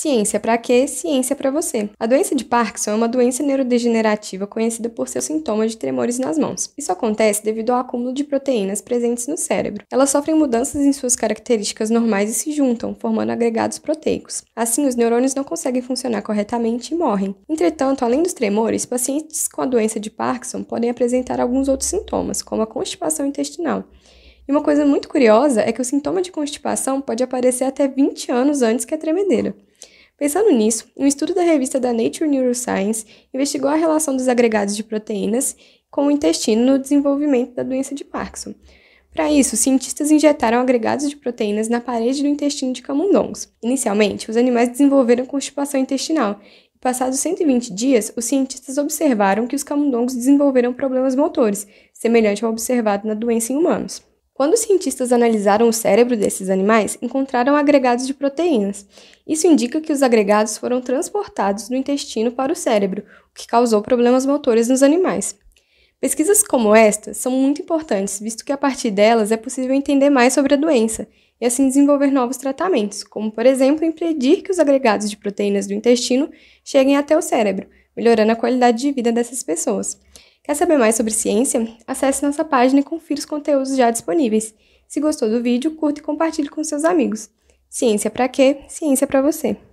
Ciência para quê? Ciência para você. A doença de Parkinson é uma doença neurodegenerativa conhecida por seus sintomas de tremores nas mãos. Isso acontece devido ao acúmulo de proteínas presentes no cérebro. Elas sofrem mudanças em suas características normais e se juntam, formando agregados proteicos. Assim, os neurônios não conseguem funcionar corretamente e morrem. Entretanto, além dos tremores, pacientes com a doença de Parkinson podem apresentar alguns outros sintomas, como a constipação intestinal. E uma coisa muito curiosa é que o sintoma de constipação pode aparecer até 20 anos antes que a tremedeira. Pensando nisso, um estudo da revista da Nature Neuroscience investigou a relação dos agregados de proteínas com o intestino no desenvolvimento da doença de Parkinson. Para isso, cientistas injetaram agregados de proteínas na parede do intestino de camundongos. Inicialmente, os animais desenvolveram constipação intestinal. E passados 120 dias, os cientistas observaram que os camundongos desenvolveram problemas motores, semelhante ao observado na doença em humanos. Quando os cientistas analisaram o cérebro desses animais, encontraram agregados de proteínas. Isso indica que os agregados foram transportados do intestino para o cérebro, o que causou problemas motores nos animais. Pesquisas como esta são muito importantes, visto que a partir delas é possível entender mais sobre a doença e assim desenvolver novos tratamentos, como, por exemplo, impedir que os agregados de proteínas do intestino cheguem até o cérebro, melhorando a qualidade de vida dessas pessoas. Quer saber mais sobre ciência? Acesse nossa página e confira os conteúdos já disponíveis. Se gostou do vídeo, curta e compartilhe com seus amigos. Ciência para quê? Ciência para você.